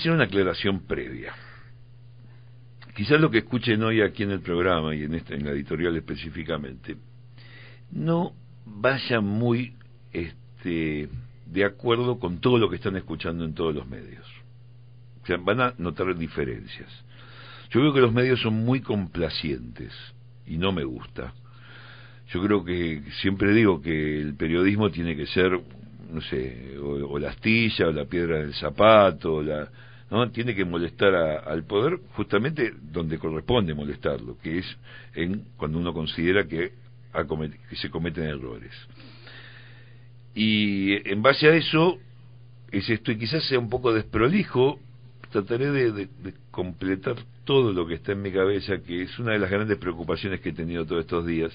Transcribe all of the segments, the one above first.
es una aclaración previa. Quizás lo que escuchen hoy aquí en el programa y en, este, en la editorial específicamente, no vaya muy este, de acuerdo con todo lo que están escuchando en todos los medios. O sea, van a notar diferencias. Yo veo que los medios son muy complacientes y no me gusta. Yo creo que siempre digo que el periodismo tiene que ser no sé, o, la astilla, o la piedra del zapato, la, ¿no? Tiene que molestar al poder justamente donde corresponde molestarlo, que es en cuando uno considera que, se cometen errores. Y en base a eso es esto, y quizás sea un poco desprolijo, trataré de completar todo lo que está en mi cabeza, que es una de las grandes preocupaciones que he tenido todos estos días,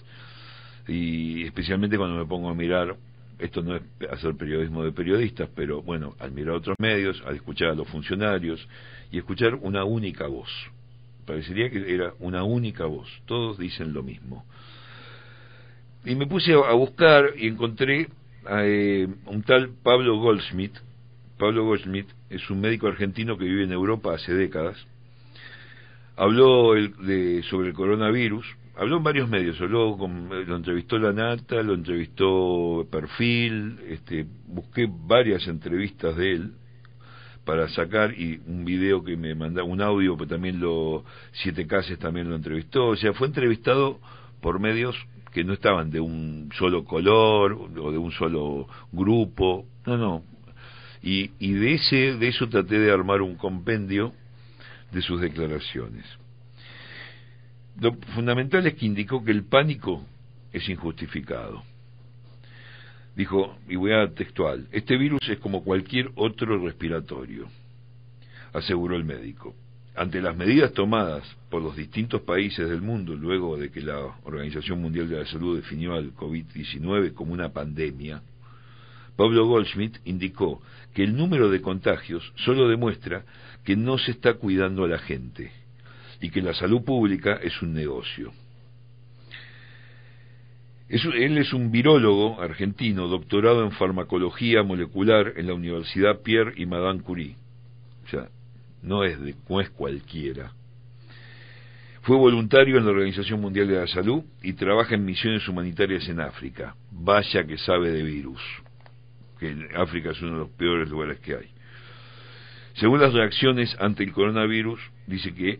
y especialmente cuando me pongo a mirar esto no es hacer periodismo de periodistas, pero bueno, al mirar otros medios, al escuchar a los funcionarios y escuchar una única voz. Parecería que era una única voz, todos dicen lo mismo. Y me puse a buscar y encontré a eh, un tal Pablo Goldschmidt. Pablo Goldschmidt es un médico argentino que vive en Europa hace décadas. Habló de, sobre el coronavirus habló en varios medios, lo entrevistó La Nata, lo entrevistó Perfil, este, busqué varias entrevistas de él para sacar y un video que me mandaba, un audio, pero pues también lo, Siete Cases también lo entrevistó, o sea, fue entrevistado por medios que no estaban de un solo color o de un solo grupo, no, no, y, y de, ese, de eso traté de armar un compendio de sus declaraciones. Lo fundamental es que indicó que el pánico es injustificado. Dijo, y voy a textual, este virus es como cualquier otro respiratorio, aseguró el médico. Ante las medidas tomadas por los distintos países del mundo luego de que la Organización Mundial de la Salud definió al COVID-19 como una pandemia, Pablo Goldschmidt indicó que el número de contagios solo demuestra que no se está cuidando a la gente y que la salud pública es un negocio. él es un virólogo argentino, doctorado en farmacología molecular en la Universidad Pierre y Madame Curie. O sea, no es, cualquiera. Fue voluntario en la Organización Mundial de la Salud y trabaja en misiones humanitarias en África. Vaya que sabe de virus, que en África es uno de los peores lugares que hay. Según las reacciones ante el coronavirus, dice que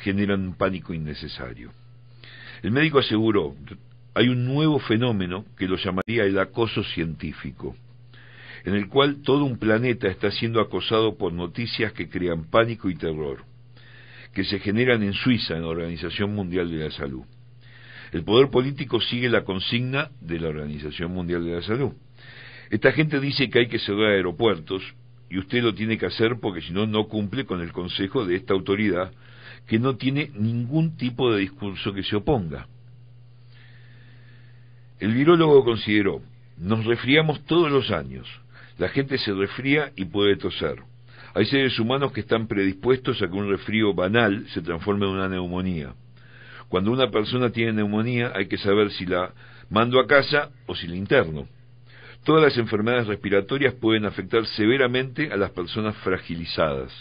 generan un pánico innecesario. El médico aseguró, hay un nuevo fenómeno que lo llamaría el acoso científico, en el cual todo un planeta está siendo acosado por noticias que crean pánico y terror, que se generan en Suiza, en la Organización Mundial de la Salud. El poder político sigue la consigna de la Organización Mundial de la Salud. Esta gente dice que hay que cerrar aeropuertos y usted lo tiene que hacer porque si no, no cumple con el consejo de esta autoridad que no tiene ningún tipo de discurso que se oponga. El virólogo consideró, nos resfriamos todos los años, la gente se resfría y puede toser. Hay seres humanos que están predispuestos a que un resfrío banal se transforme en una neumonía. Cuando una persona tiene neumonía hay que saber si la mando a casa o si la interno. Todas las enfermedades respiratorias pueden afectar severamente a las personas fragilizadas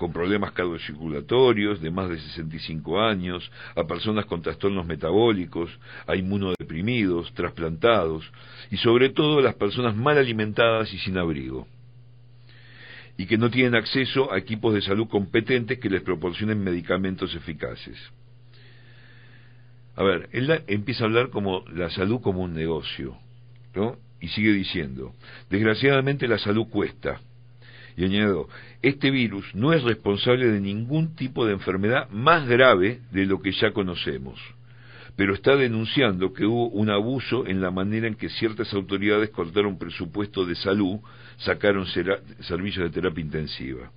con problemas cardiocirculatorios de más de 65 años, a personas con trastornos metabólicos, a inmunodeprimidos, trasplantados y sobre todo a las personas mal alimentadas y sin abrigo y que no tienen acceso a equipos de salud competentes que les proporcionen medicamentos eficaces. A ver, él empieza a hablar como la salud como un negocio, ¿no? Y sigue diciendo, desgraciadamente la salud cuesta y añado, este virus no es responsable de ningún tipo de enfermedad más grave de lo que ya conocemos, pero está denunciando que hubo un abuso en la manera en que ciertas autoridades cortaron presupuesto de salud, sacaron servicios de terapia intensiva.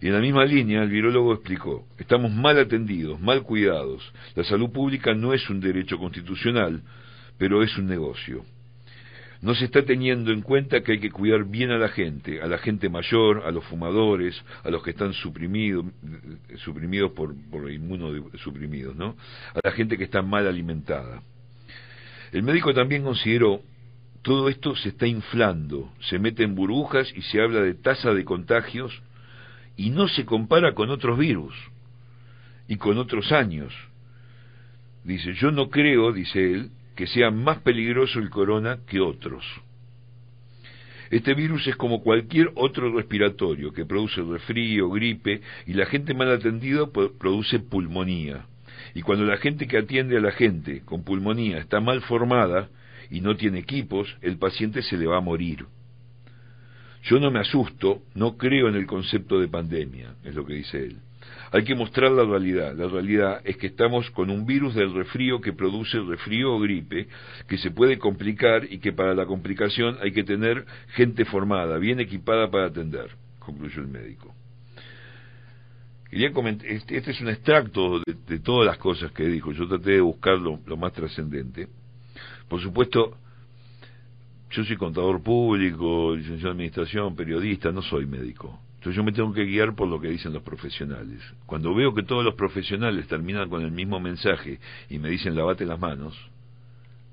Y en la misma línea, el virólogo explicó, estamos mal atendidos, mal cuidados. La salud pública no es un derecho constitucional, pero es un negocio. No se está teniendo en cuenta que hay que cuidar bien a la gente, a la gente mayor, a los fumadores, a los que están suprimidos, suprimidos por, por inmunosuprimidos, ¿no? A la gente que está mal alimentada. El médico también consideró todo esto se está inflando, se mete en burbujas y se habla de tasa de contagios y no se compara con otros virus y con otros años. Dice, yo no creo, dice él, que sea más peligroso el corona que otros. Este virus es como cualquier otro respiratorio que produce resfrío, gripe y la gente mal atendida produce pulmonía. Y cuando la gente que atiende a la gente con pulmonía está mal formada y no tiene equipos, el paciente se le va a morir. Yo no me asusto, no creo en el concepto de pandemia, es lo que dice él. Hay que mostrar la realidad. La realidad es que estamos con un virus del refrío que produce refrío o gripe, que se puede complicar y que para la complicación hay que tener gente formada, bien equipada para atender, concluyó el médico. Quería comentar, este, este es un extracto de, todas las cosas que dijo, yo traté de buscar lo, más trascendente. Por supuesto, yo soy contador público, licenciado de administración, periodista, no soy médico. Entonces yo me tengo que guiar por lo que dicen los profesionales. Cuando veo que todos los profesionales terminan con el mismo mensaje y me dicen lavate las manos,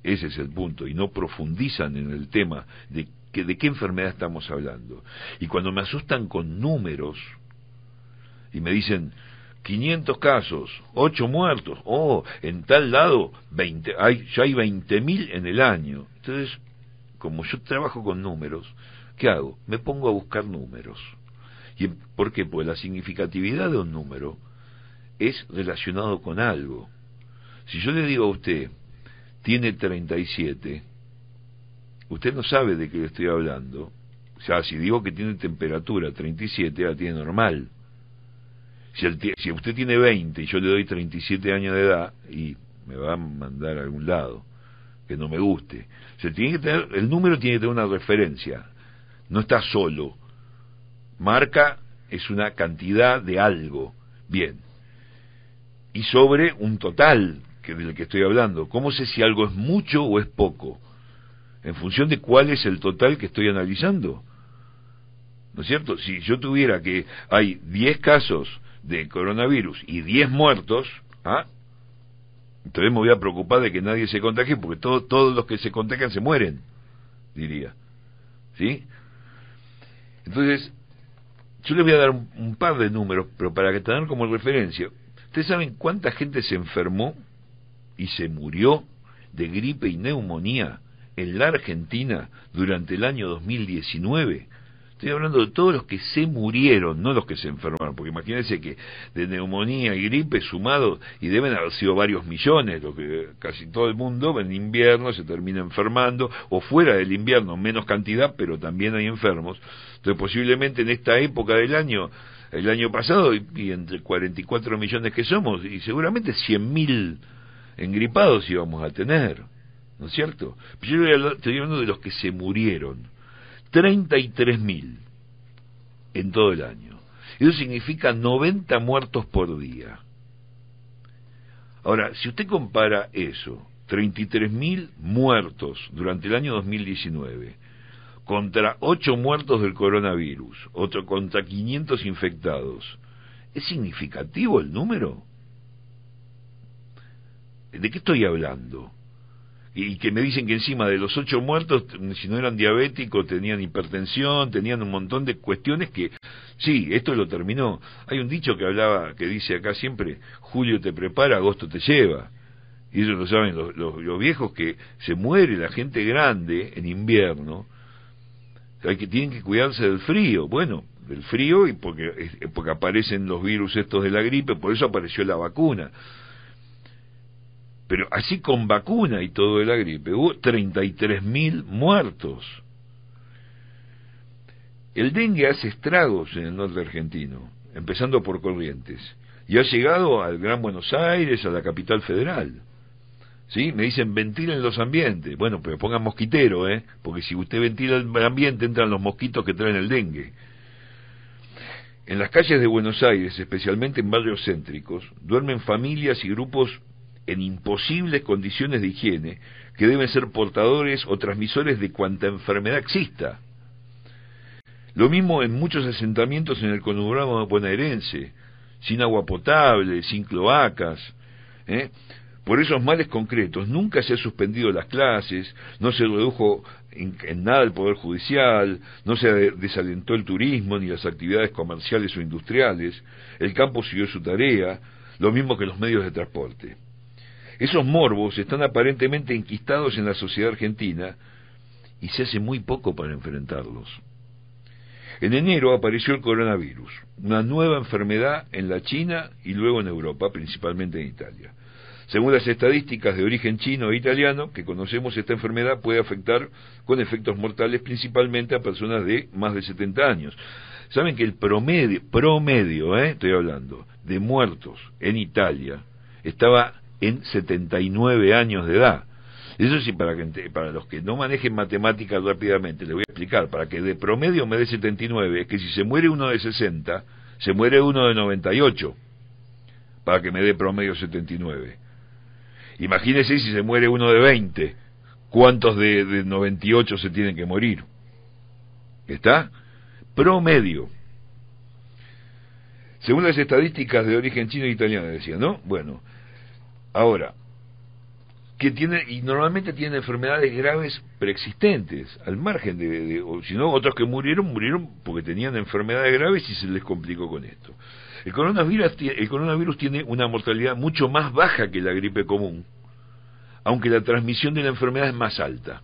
ese es el punto, y no profundizan en el tema de, que, de qué enfermedad estamos hablando. Y cuando me asustan con números y me dicen 500 casos, 8 muertos, oh, en tal lado 20, hay, ya hay 20.000 en el año. Entonces, como yo trabajo con números, ¿qué hago? Me pongo a buscar números. ¿Y ¿Por qué? Pues la significatividad de un número es relacionado con algo. Si yo le digo a usted, tiene 37, usted no sabe de qué le estoy hablando. O sea, si digo que tiene temperatura 37, la tiene normal. Si, si usted tiene 20 y yo le doy 37 años de edad, y me va a mandar a algún lado que no me guste. el número tiene que tener una referencia. No está solo. Marca es una cantidad de algo. Bien. Y sobre un total que, del que estoy hablando. ¿Cómo sé si algo es mucho o es poco? En función de cuál es el total que estoy analizando. ¿No es cierto? Si yo tuviera que hay 10 casos de coronavirus y 10 muertos, ¿ah? entonces me voy a preocupar de que nadie se contagie, porque todos los que se contagian se mueren, diría. ¿Sí? Entonces, yo les voy a dar un, par de números, pero para que tengan como referencia. ¿Ustedes saben cuánta gente se enfermó y se murió de gripe y neumonía en la Argentina durante el año 2019? Estoy hablando de todos los que se murieron, no los que se enfermaron, porque imagínense que de neumonía y gripe sumado, y deben haber sido varios millones, lo que casi todo el mundo en invierno se termina enfermando, o fuera del invierno, menos cantidad, pero también hay enfermos. Entonces posiblemente en esta época del año, el año pasado, y, y entre 44 millones que somos, y seguramente mil engripados íbamos a tener, ¿no es cierto? yo estoy hablando de los que se murieron 33.000 en todo el año. Eso significa 90 muertos por día. Ahora, si usted compara eso, 33.000 muertos durante el año 2019, contra 8 muertos del coronavirus, otro contra 500 infectados, ¿es significativo el número? ¿De qué estoy hablando? y que me dicen que encima de los ocho muertos, mm, si no eran diabéticos, tenían hipertensión, tenían un montón de cuestiones que, sí, esto lo terminó. Hay un dicho que hablaba, que dice acá siempre, julio te prepara, agosto te lleva. Y ellos lo saben, los, los, los viejos que se muere la gente grande en invierno, hay que tienen que cuidarse del frío. Bueno, del frío y porque, porque aparecen los virus estos de la gripe, por eso apareció la vacuna. Pero así con vacuna y todo de la gripe, hubo 33.000 muertos. El dengue hace estragos en el norte argentino, empezando por Corrientes, y ha llegado al Gran Buenos Aires, a la capital federal. ¿Sí? Me dicen ventilen los ambientes. Bueno, pero pongan mosquitero, ¿eh? Porque si usted ventila el ambiente entran los mosquitos que traen el dengue. En las calles de Buenos Aires, especialmente en barrios céntricos, duermen familias y grupos en imposibles condiciones de higiene, que deben ser portadores o transmisores de cuanta enfermedad exista. Lo mismo en muchos asentamientos en el conurbano bonaerense, sin agua potable, sin cloacas. ¿eh? Por esos males concretos, nunca se han suspendido las clases, no se redujo en, nada el Poder Judicial, no se desalentó el turismo ni las actividades comerciales o industriales, el campo siguió su tarea, lo mismo que los medios de transporte. Esos morbos están aparentemente enquistados en la sociedad argentina y se hace muy poco para enfrentarlos. En enero apareció el coronavirus, una nueva enfermedad en la China y luego en Europa, principalmente en Italia. Según las estadísticas de origen chino e italiano que conocemos, esta enfermedad puede afectar con efectos mortales principalmente a personas de más de 70 años. Saben que el promedio, promedio, eh, estoy hablando, de muertos en Italia estaba en 79 años de edad. Eso sí, para, que, para los que no manejen matemáticas rápidamente, les voy a explicar, para que de promedio me dé 79, es que si se muere uno de 60, se muere uno de 98, para que me dé promedio 79. Imagínense si se muere uno de 20, ¿cuántos de, de 98 se tienen que morir? ¿Está? Promedio. Según las estadísticas de origen chino e italiano, decía, ¿no? Bueno, Ahora, que tiene y normalmente tiene enfermedades graves preexistentes, al margen de, o si no, otros que murieron, murieron porque tenían enfermedades graves y se les complicó con esto. El coronavirus, el coronavirus tiene una mortalidad mucho más baja que la gripe común, aunque la transmisión de la enfermedad es más alta,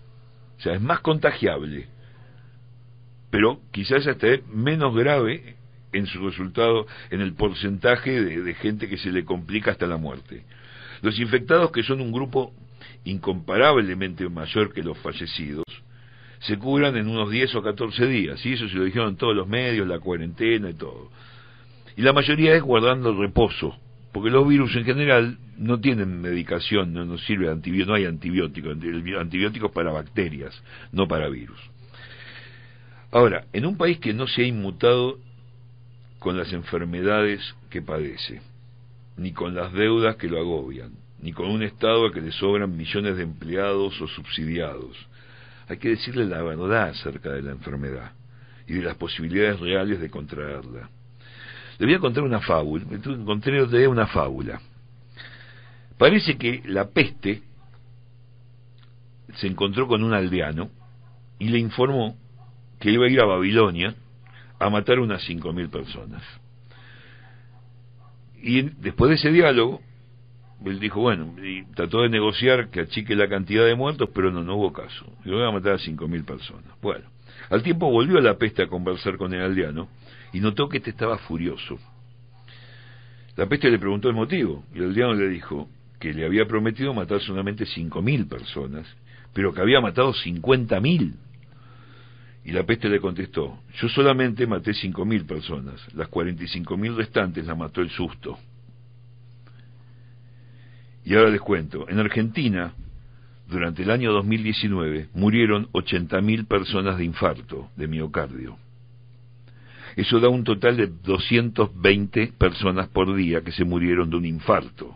o sea, es más contagiable, pero quizás hasta es menos grave en su resultado, en el porcentaje de gente que se le complica hasta la muerte. Los infectados, que son un grupo incomparablemente mayor que los fallecidos, se curan en unos 10 o 14 días, y eso se lo dijeron todos los medios, la cuarentena y todo. Y la mayoría es guardando reposo, porque los virus en general no tienen medicación, no nos sirve antibiótico, no hay antibióticos, antibióticos para bacterias, no para virus. Ahora, en un país que no se ha inmutado con las enfermedades que padece, ni con las deudas que lo agobian, ni con un Estado a que le sobran millones de empleados o subsidiados. Hay que decirle la verdad acerca de la enfermedad y de las posibilidades reales de contraerla. Le voy a contar una fábula, una fábula. Parece que la peste se encontró con un aldeano y le informó que iba a ir a Babilonia a matar unas 5.000 personas. Y después de ese diálogo, él dijo, bueno, trató de negociar que achique la cantidad de muertos, pero no, no hubo caso. yo voy a matar a 5.000 personas. Bueno, al tiempo volvió a la peste a conversar con el aldeano y notó que este estaba furioso. La peste le preguntó el motivo y el aldeano le dijo que le había prometido matar solamente 5.000 personas, pero que había matado 50.000. Y la peste le contestó, yo solamente maté 5.000 personas, las 45.000 restantes las mató el susto. Y ahora les cuento, en Argentina, durante el año 2019, murieron 80.000 personas de infarto, de miocardio. Eso da un total de 220 personas por día que se murieron de un infarto.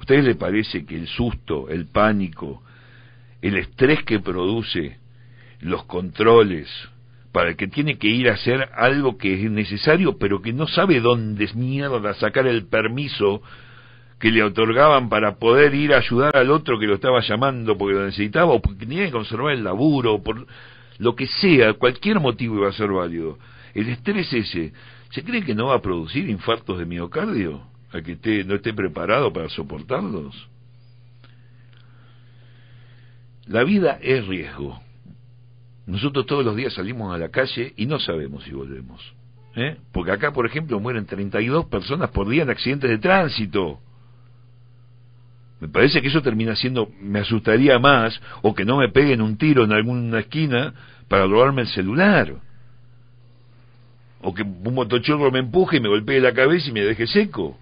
ustedes les parece que el susto, el pánico, el estrés que produce los controles, para el que tiene que ir a hacer algo que es necesario, pero que no sabe dónde es mierda sacar el permiso que le otorgaban para poder ir a ayudar al otro que lo estaba llamando porque lo necesitaba, o porque tenía que conservar el laburo, o por lo que sea, cualquier motivo iba a ser válido. El estrés ese, ¿se cree que no va a producir infartos de miocardio? A que esté, no esté preparado para soportarlos. La vida es riesgo. Nosotros todos los días salimos a la calle y no sabemos si volvemos. ¿eh? Porque acá, por ejemplo, mueren 32 personas por día en accidentes de tránsito. Me parece que eso termina siendo, me asustaría más, o que no me peguen un tiro en alguna esquina para robarme el celular. O que un motochorro me empuje y me golpee la cabeza y me deje seco.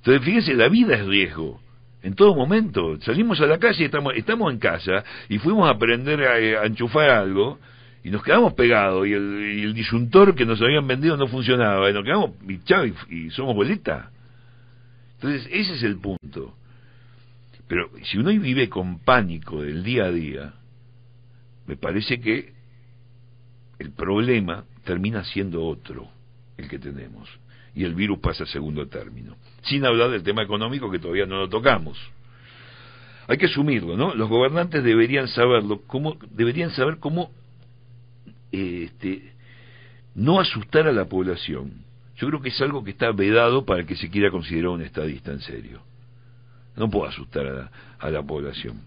Entonces, fíjense, la vida es riesgo. En todo momento. Salimos a la calle, y estamos en casa y fuimos a aprender eh, a, enchufar algo y nos quedamos pegados y el, y disyuntor que nos habían vendido no funcionaba y nos quedamos y y, y, somos boleta. Entonces, ese es el punto. Pero si uno vive con pánico del día a día, me parece que el problema termina siendo otro, el que tenemos, y el virus pasa a segundo término sin hablar del tema económico que todavía no lo tocamos. Hay que asumirlo, ¿no? Los gobernantes deberían saberlo, cómo, deberían saber cómo este, no asustar a la población. Yo creo que es algo que está vedado para que se quiera considerar un estadista en serio. No puedo asustar a la, a la población.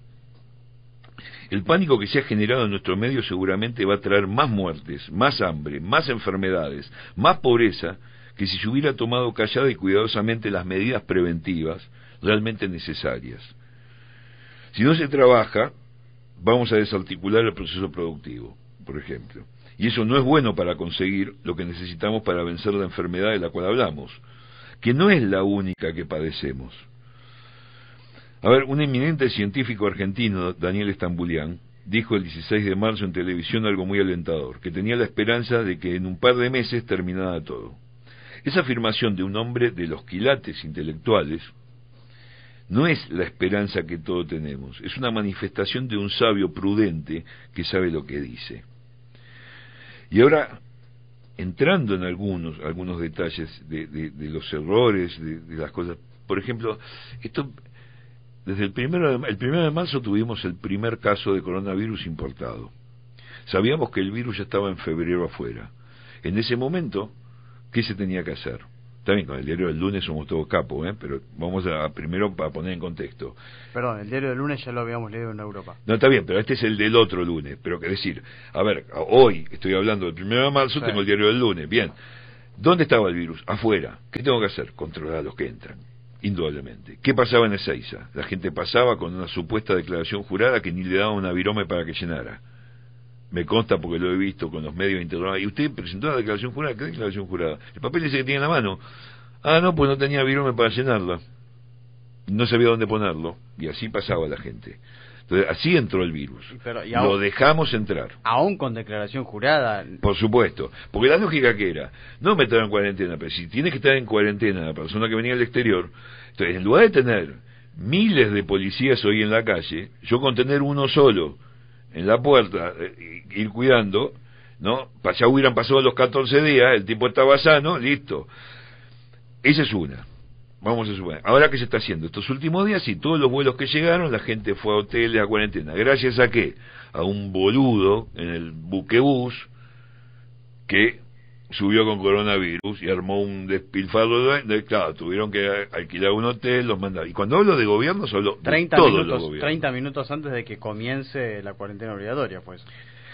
El pánico que se ha generado en nuestro medio seguramente va a traer más muertes, más hambre, más enfermedades, más pobreza que si se hubiera tomado callada y cuidadosamente las medidas preventivas realmente necesarias. Si no se trabaja, vamos a desarticular el proceso productivo, por ejemplo. Y eso no es bueno para conseguir lo que necesitamos para vencer la enfermedad de la cual hablamos, que no es la única que padecemos. A ver, un eminente científico argentino, Daniel Estambulián, dijo el 16 de marzo en televisión algo muy alentador, que tenía la esperanza de que en un par de meses terminara todo. Esa afirmación de un hombre de los quilates intelectuales no es la esperanza que todos tenemos, es una manifestación de un sabio prudente que sabe lo que dice. Y ahora, entrando en algunos, algunos detalles de, los errores, de, de, las cosas, por ejemplo, esto, desde el primero, el primero de marzo tuvimos el primer caso de coronavirus importado. Sabíamos que el virus ya estaba en febrero afuera. En ese momento, ¿Qué se tenía que hacer? Está bien, con el diario del lunes somos todos capos, ¿eh? pero vamos primero para poner en contexto. Perdón, el diario del lunes ya lo habíamos leído en Europa. No, está bien, pero este es el del otro lunes. Pero que decir, a ver, hoy estoy hablando del primero de marzo, tengo el diario del lunes, bien. ¿Dónde estaba el virus? Afuera. ¿Qué tengo que hacer? Controlar a los que entran indudablemente. ¿Qué pasaba en Ezeiza? La gente pasaba con una supuesta declaración jurada que ni le daban una virome para que llenara me consta porque lo he visto con los medios internacionales, y usted presentó la declaración jurada, ¿qué declaración jurada? El papel dice que tiene en la mano. Ah, no, pues no tenía virus para llenarla. No sabía dónde ponerlo. Y así pasaba la gente. Entonces, así entró el virus. lo dejamos entrar. Aún con declaración jurada. Por supuesto. Porque la lógica que era, no meter en cuarentena, pero si tiene que estar en cuarentena la persona que venía del exterior, entonces en lugar de tener miles de policías hoy en la calle, yo con tener uno solo, en la puerta, eh, ir cuidando, ¿no? Ya hubieran pasado los 14 días, el tipo estaba sano, listo. Esa es una. Vamos a suponer. Ahora, ¿qué se está haciendo? Estos últimos días, y todos los vuelos que llegaron, la gente fue a hoteles, a cuarentena. Gracias a qué? A un boludo en el buquebús que subió con coronavirus y armó un despilfarro de, claro, tuvieron que alquilar un hotel, los mandaron. Y cuando hablo de gobierno solo 30 todos minutos, minutos antes de que comience la cuarentena obligatoria, pues.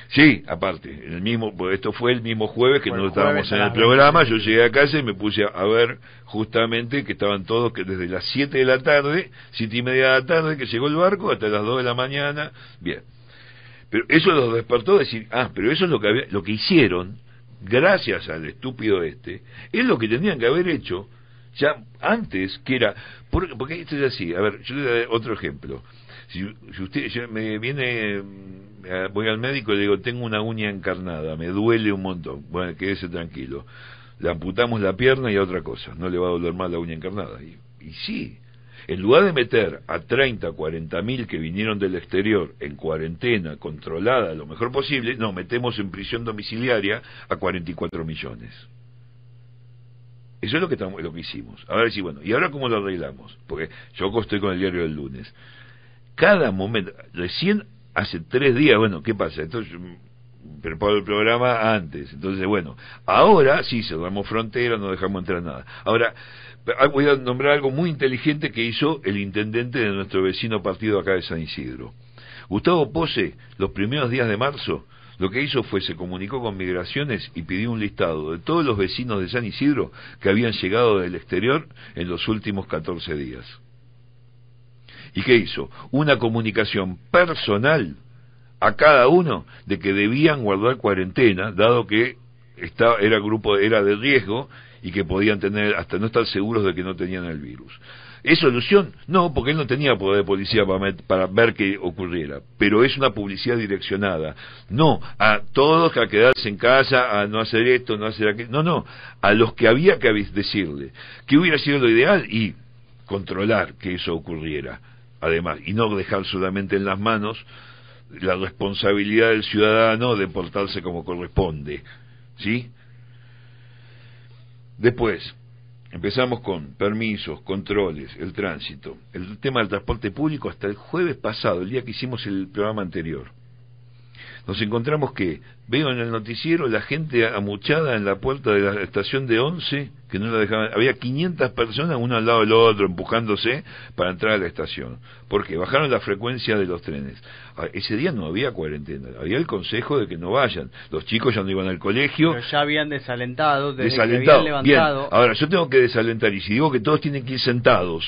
Sí, aparte, el mismo, pues, esto fue el mismo jueves que no estábamos en el programa, yo llegué a casa y me puse a, ver justamente que estaban todos que desde las 7 de la tarde, siete y media de la tarde que llegó el barco hasta las 2 de la mañana, bien. Pero eso los despertó decir, ah, pero eso es lo que lo que hicieron, gracias al estúpido este, es lo que tendrían que haber hecho ya antes, que era, porque esto es así, a ver, yo le doy otro ejemplo. Si, si usted me viene, mm, voy al médico y le digo, tengo una uña encarnada, me duele un montón, bueno, quédese tranquilo, le amputamos la pierna y otra cosa, no le va a doler más la uña encarnada. Y, y sí, en lugar de meter a 30, 40 mil que vinieron del exterior en cuarentena controlada lo mejor posible, nos metemos en prisión domiciliaria a 44 millones. Eso es lo que, lo que hicimos. Ahora sí, bueno, ¿y ahora cómo lo arreglamos? Porque yo estoy con el diario del lunes. Cada momento, recién hace tres días, bueno, ¿qué pasa? Entonces, preparo el programa antes. Entonces, bueno, ahora sí cerramos frontera, no dejamos entrar nada. Ahora, Ah, voy a nombrar algo muy inteligente que hizo el intendente de nuestro vecino partido acá de San Isidro. Gustavo Pose, los primeros días de marzo, lo que hizo fue se comunicó con Migraciones y pidió un listado de todos los vecinos de San Isidro que habían llegado del exterior en los últimos 14 días. ¿Y qué hizo? Una comunicación personal a cada uno de que debían guardar cuarentena, dado que estaba, era grupo era de riesgo y que podían tener, hasta no estar seguros de que no tenían el virus. ¿Es solución? No, porque él no tenía poder de policía para, para ver qué ocurriera. Pero es una publicidad direccionada. No, a todos a quedarse en casa, a no hacer esto, no hacer aquello. No, no, a los que había que decirle. que hubiera sido lo ideal? Y controlar que eso ocurriera. Además, y no dejar solamente en las manos la responsabilidad del ciudadano de portarse como corresponde. ¿Sí? Después, empezamos con permisos, controles, el tránsito, el tema del transporte público hasta el jueves pasado, el día que hicimos el programa anterior nos encontramos que veo en el noticiero la gente amuchada en la puerta de la estación de Once, que no la dejaban, había 500 personas uno al lado del otro empujándose para entrar a la estación. porque Bajaron la frecuencia de los trenes. Ah, ese día no había cuarentena, había el consejo de que no vayan. Los chicos ya no iban al colegio. ya habían desalentado, desalentado. Ahora, yo tengo que desalentar y si digo que todos tienen que ir sentados,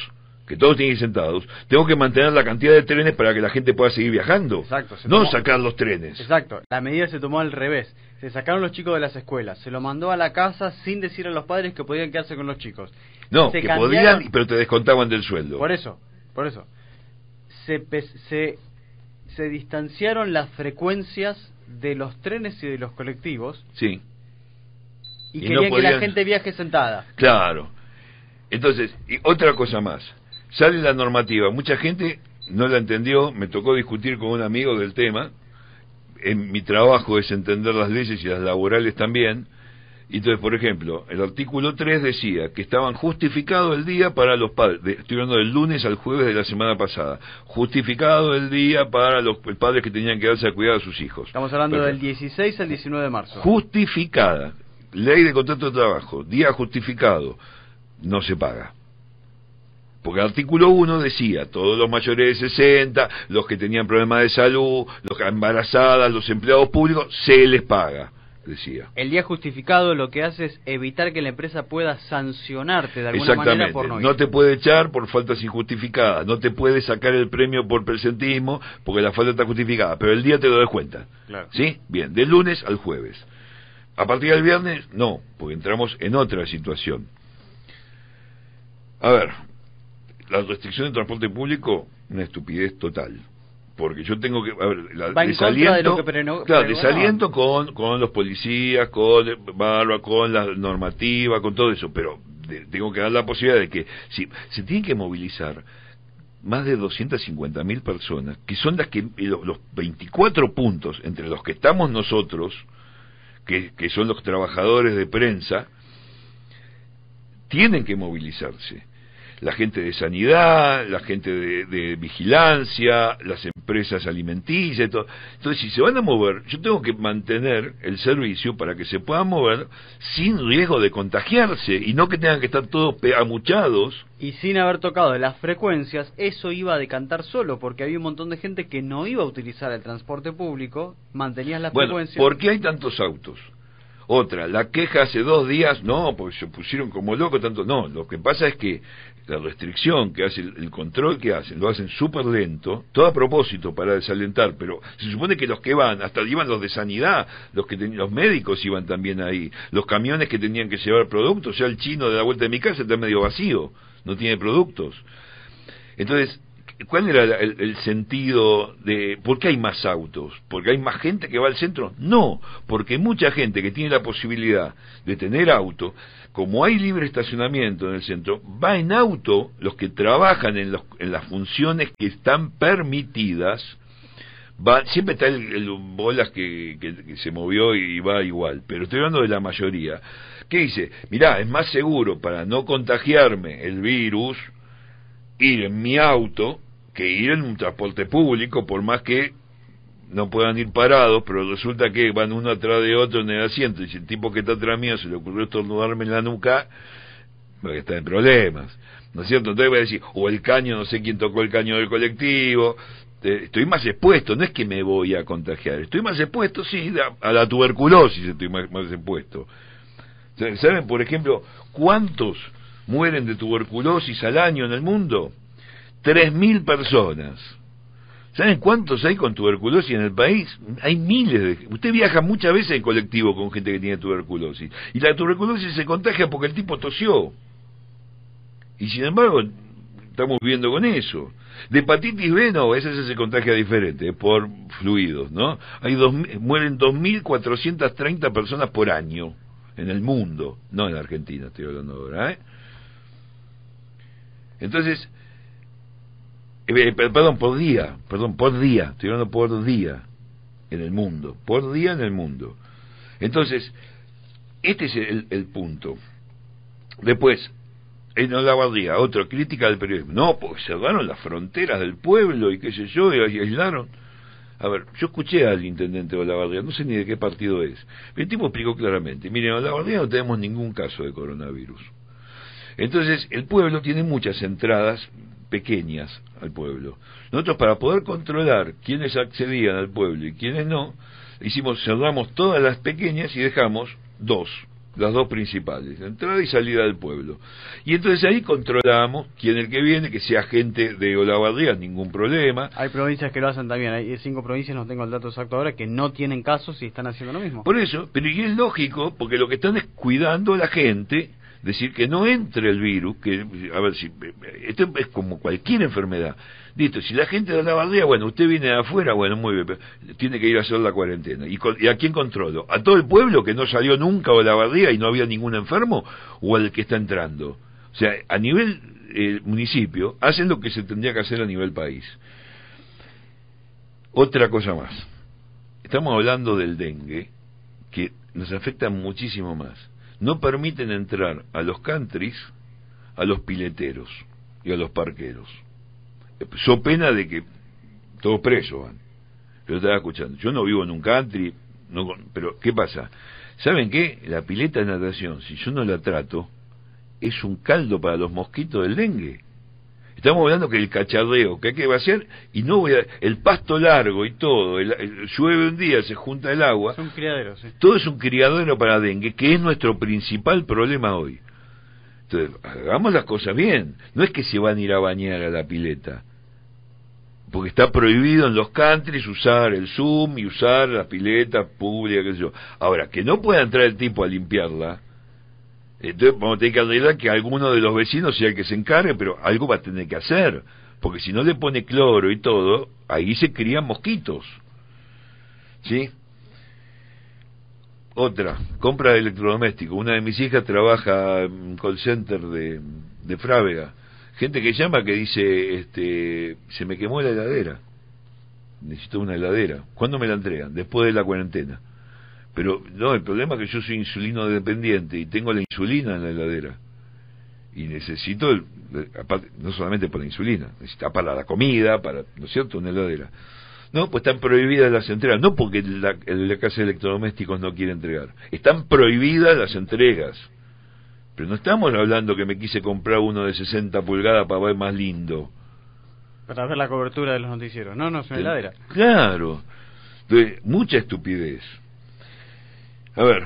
que todos tienen sentados, tengo que mantener la cantidad de trenes para que la gente pueda seguir viajando. Exacto. No sacar los trenes. Exacto. La medida se tomó al revés. Se sacaron los chicos de las escuelas. Se lo mandó a la casa sin decir a los padres que podían quedarse con los chicos. No, que podían, pero te descontaban del sueldo. Por eso, por eso. Se, se, distanciaron las frecuencias de los trenes y de los colectivos. Sí. Y, querían que la gente viaje sentada. Claro. Entonces, y otra cosa más Sale la normativa. Mucha gente no la entendió. Me tocó discutir con un amigo del tema. En mi trabajo es entender las leyes y las laborales también. Y Entonces, por ejemplo, el artículo 3 decía que estaban justificados el día para los padres, estoy hablando del lunes al jueves de la semana pasada, justificado el día para los padres que tenían que darse a cuidar a sus hijos. Estamos hablando del 16 al 19 de marzo. Justificada, ley de contrato de trabajo, día justificado, no se paga. Porque el artículo 1 decía, todos los mayores de 60, los que tenían problemas de salud, los embarazadas, los empleados públicos, se les paga. Decía. El día justificado lo que hace es evitar que la empresa pueda sancionarte de alguna manera por no ir. No te puede echar por faltas injustificadas, no te puede sacar el premio por presentismo porque la falta está justificada, pero el día te lo das cuenta. ¿Sí? Bien, de lunes al jueves. A partir del viernes, no, porque entramos en otra situación. A ver, la restricción del transporte público, una estupidez total. Porque yo tengo que. A desaliento, claro, con, los policías, con con la normativa, con todo eso. Pero tengo que dar la posibilidad de que. Si se tienen que movilizar más de 250.000 personas, que son las que eh, los 24 puntos entre los que estamos nosotros, que son los trabajadores de prensa, tienen que movilizarse la gente de sanidad, la gente de, vigilancia, las empresas alimenticias, todo. Entonces, si se van a mover, yo tengo que mantener el servicio para que se puedan mover sin riesgo de contagiarse y no que tengan que estar todos amuchados. Y sin haber tocado las frecuencias, eso iba a decantar solo, porque había un montón de gente que no iba a utilizar el transporte público, mantenías las frecuencias. ¿Por qué hay tantos autos? Otra, la queja hace dos días, no, porque se pusieron como locos tanto. No, lo que pasa es que la restricción que hace, el control que hacen, lo hacen súper lento, todo a propósito para desalentar, pero se supone que los que van, hasta iban los de sanidad, los que los médicos iban también ahí, los camiones que tenían que llevar productos, ya el chino de la vuelta de mi casa está medio vacío, no tiene productos. Entonces, ¿Cuál era el, sentido de por qué hay más autos? ¿Porque hay más gente que va al centro? No, porque mucha gente que tiene la posibilidad de tener auto, como hay libre estacionamiento en el centro, va en auto los que trabajan en, las funciones que están permitidas. Va, siempre está el, bolas que, que, se movió y va igual, pero estoy hablando de la mayoría. ¿Qué dice? Mirá, es más seguro para no contagiarme el virus, ir en mi auto que ir en un transporte público, por más que no puedan ir parados, pero resulta que van uno atrás de otro en el asiento, y si el tipo que está atrás mío se le ocurrió estornudarme en la nuca, porque está en problemas, ¿no es cierto? Entonces voy a decir, o el caño, no sé quién tocó el caño del colectivo, estoy más expuesto, no es que me voy a contagiar, estoy más expuesto, sí, a, la tuberculosis estoy más, más expuesto. ¿Saben, por ejemplo, cuántos mueren de tuberculosis al año en el mundo? 3.000 personas. ¿Saben cuántos hay con tuberculosis en el país? Hay miles de... Usted viaja muchas veces en colectivo con gente que tiene tuberculosis. Y la tuberculosis se contagia porque el tipo tosió. Y sin embargo, estamos viviendo con eso. De hepatitis B no, esa se contagia diferente, por fluidos, ¿no? Hay dos, mueren 2.430 personas por año en el mundo, no en Argentina, estoy hablando ahora, ¿eh? Entonces, eh, eh, perdón, por día, perdón, por día, estoy hablando por día en el mundo, por día en el mundo. Entonces, este es el, punto. Después, en Olavardía, otra crítica del periodismo. No, pues cerraron las fronteras del pueblo y qué sé yo, y ayudaron. A ver, yo escuché al intendente de Olavardía, no sé ni de qué partido es, el tipo explicó claramente, miren, en Olavardía no tenemos ningún caso de coronavirus. Entonces, el pueblo tiene muchas entradas pequeñas al pueblo. Nosotros, para poder controlar quiénes accedían al pueblo y quiénes no, hicimos, cerramos todas las pequeñas y dejamos dos, las dos principales, entrada y salida del pueblo. Y entonces ahí controlamos quién es el que viene, que sea gente de Olavarría, ningún problema. Hay provincias que lo hacen también, hay cinco provincias, no tengo el dato exacto ahora, que no tienen casos y están haciendo lo mismo. Por eso, pero y es lógico, porque lo que están es cuidando a la gente decir que no entre el virus, que, a ver, si, esto es como cualquier enfermedad. Listo, si la gente de la bardía bueno, usted viene de afuera, bueno, muy pero tiene que ir a hacer la cuarentena. ¿Y, ¿Y, a quién controlo? ¿A todo el pueblo que no salió nunca o la bardía y no había ningún enfermo? ¿O al que está entrando? O sea, a nivel eh, municipio, hacen lo que se tendría que hacer a nivel país. Otra cosa más. Estamos hablando del dengue, que nos afecta muchísimo más no permiten entrar a los countries, a los pileteros y a los parqueros. Eh, so pena de que todos presos van. Yo escuchando. Yo no vivo en un country, no, pero ¿qué pasa? ¿Saben qué? La pileta de natación, si yo no la trato, es un caldo para los mosquitos del dengue. Estamos hablando que el cacharreo que hay que hacer y no voy a, el pasto largo y todo, llueve un día, se junta el agua. Es un Todo es un criadero para dengue, que es nuestro principal problema hoy. Entonces, hagamos las cosas bien. No es que se van a ir a bañar a la pileta. Porque está prohibido en los countries usar el Zoom y usar la pileta pública, qué sé yo. Ahora, que no pueda entrar el tipo a limpiarla, entonces vamos a tener que arreglar que alguno de los vecinos sea el que se encargue, pero algo va a tener que hacer, porque si no le pone cloro y todo, ahí se crían mosquitos. ¿Sí? Otra, compra de electrodomésticos. Una de mis hijas trabaja en call center de, de Frávega. Gente que llama que dice, este, se me quemó la heladera. Necesito una heladera. ¿Cuándo me la entregan? Después de la cuarentena. Pero no, el problema es que yo soy insulino dependiente y tengo la insulina en la heladera. Y necesito, no solamente por la insulina, necesita para la comida, para, ¿no es cierto?, una heladera. No, pues están prohibidas las entregas, no porque la, casa de electrodomésticos no quiere entregar, están prohibidas las entregas. Pero no estamos hablando que me quise comprar uno de 60 pulgadas para ver más lindo. Para ver la cobertura de los noticieros. No, no, es una heladera. Claro. Entonces, mucha estupidez. A ver,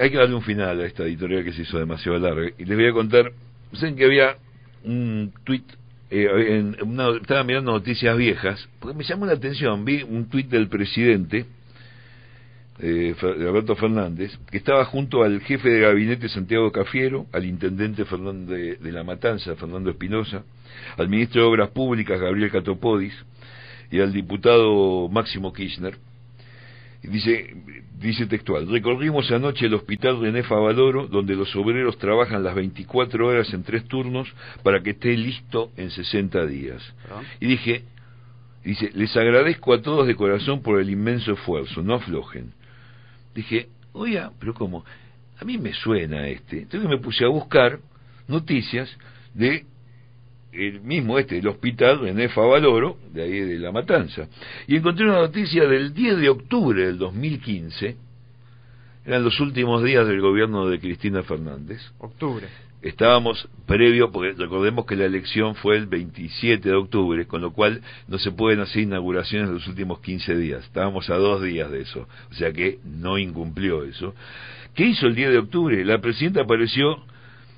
hay que darle un final a esta editorial que se hizo demasiado larga. Y les voy a contar, saben que había un tuit? Eh, estaba mirando noticias viejas, porque me llamó la atención, vi un tuit del presidente, eh, Alberto Fernández, que estaba junto al jefe de gabinete Santiago Cafiero, al intendente de, de la Matanza, Fernando Espinosa, al ministro de Obras Públicas, Gabriel Catopodis, y al diputado Máximo Kirchner Dice, dice textual, recorrimos anoche el hospital René Favaloro, donde los obreros trabajan las 24 horas en tres turnos para que esté listo en 60 días. Ah. Y dije, dice, les agradezco a todos de corazón por el inmenso esfuerzo, no aflojen. Dije, oiga, pero ¿cómo? A mí me suena este. Entonces me puse a buscar noticias de el mismo este el hospital, René Favaloro, de ahí de La Matanza. Y encontré una noticia del 10 de octubre del 2015, eran los últimos días del gobierno de Cristina Fernández. Octubre. Estábamos previo, porque recordemos que la elección fue el 27 de octubre, con lo cual no se pueden hacer inauguraciones en los últimos 15 días. Estábamos a dos días de eso, o sea que no incumplió eso. ¿Qué hizo el 10 de octubre? La presidenta apareció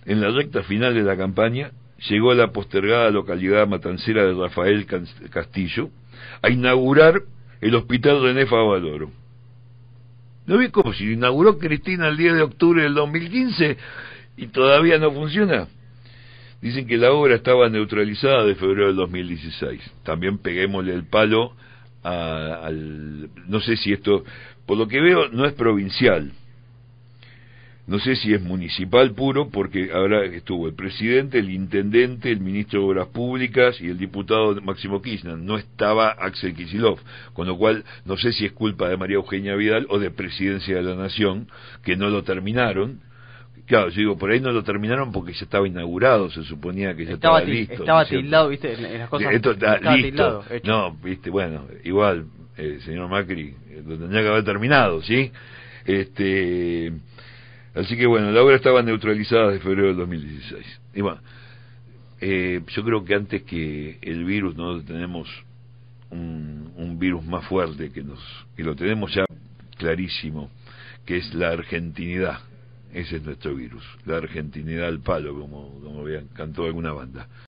en la recta final de la campaña llegó a la postergada localidad matancera de Rafael Castillo a inaugurar el hospital René Favaloro. ¿No vi cómo si inauguró Cristina el 10 de octubre del 2015 y todavía no funciona? Dicen que la obra estaba neutralizada de febrero del 2016. También peguémosle el palo al... No sé si esto... Por lo que veo, no es provincial no sé si es municipal puro, porque ahora estuvo el presidente, el intendente, el ministro de Obras Públicas y el diputado Máximo Kirchner. No estaba Axel Kicillof, con lo cual no sé si es culpa de María Eugenia Vidal o de Presidencia de la Nación, que no lo terminaron. Claro, yo digo, por ahí no lo terminaron porque ya estaba inaugurado, se suponía que ya estaba, listo. Estaba viste, en, las cosas. Esto está listo. No, viste, bueno, igual, el eh, señor Macri, eh, lo tendría que haber terminado, ¿sí? Este Así que bueno, la obra estaba neutralizada desde febrero del 2016. Y bueno, eh, yo creo que antes que el virus no tenemos un, virus más fuerte que nos y lo tenemos ya clarísimo, que es la argentinidad. Ese es nuestro virus, la argentinidad al palo, como, como bien cantó alguna banda.